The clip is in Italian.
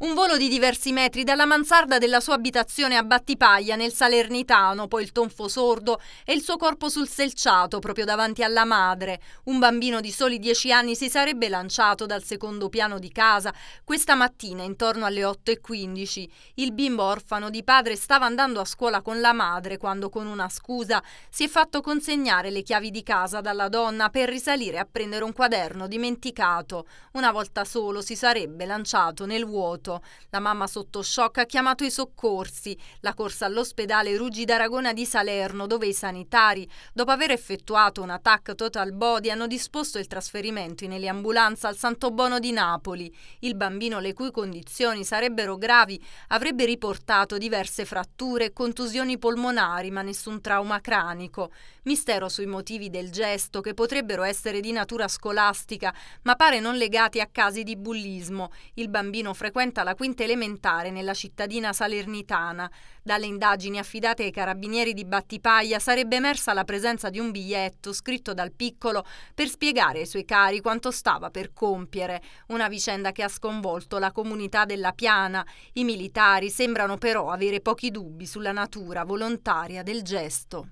Un volo di diversi metri dalla mansarda della sua abitazione a Battipaglia nel Salernitano, poi il tonfo sordo e il suo corpo sul selciato proprio davanti alla madre. Un bambino di soli dieci anni si sarebbe lanciato dal secondo piano di casa questa mattina intorno alle 8.15. Il bimbo orfano di padre stava andando a scuola con la madre quando con una scusa si è fatto consegnare le chiavi di casa dalla donna per risalire a prendere un quaderno dimenticato. Una volta solo si sarebbe lanciato nel vuoto avvenuto. La mamma sotto shock ha chiamato i soccorsi, la corsa all'ospedale Ruggi d'Aragona di Salerno, dove i sanitari, dopo aver effettuato un attack total body, hanno disposto il trasferimento in eliambulanza al Santo Bono di Napoli. Il bambino, le cui condizioni sarebbero gravi, avrebbe riportato diverse fratture e contusioni polmonari, ma nessun trauma cranico. Mistero sui motivi del gesto, che potrebbero essere di natura scolastica, ma pare non legati a casi di bullismo. Il bambino frequenta frequenta la quinta elementare nella cittadina salernitana. Dalle indagini affidate ai carabinieri di Battipaglia sarebbe emersa la presenza di un biglietto scritto dal piccolo per spiegare ai suoi cari quanto stava per compiere, una vicenda che ha sconvolto la comunità della Piana. I militari sembrano però avere pochi dubbi sulla natura volontaria del gesto.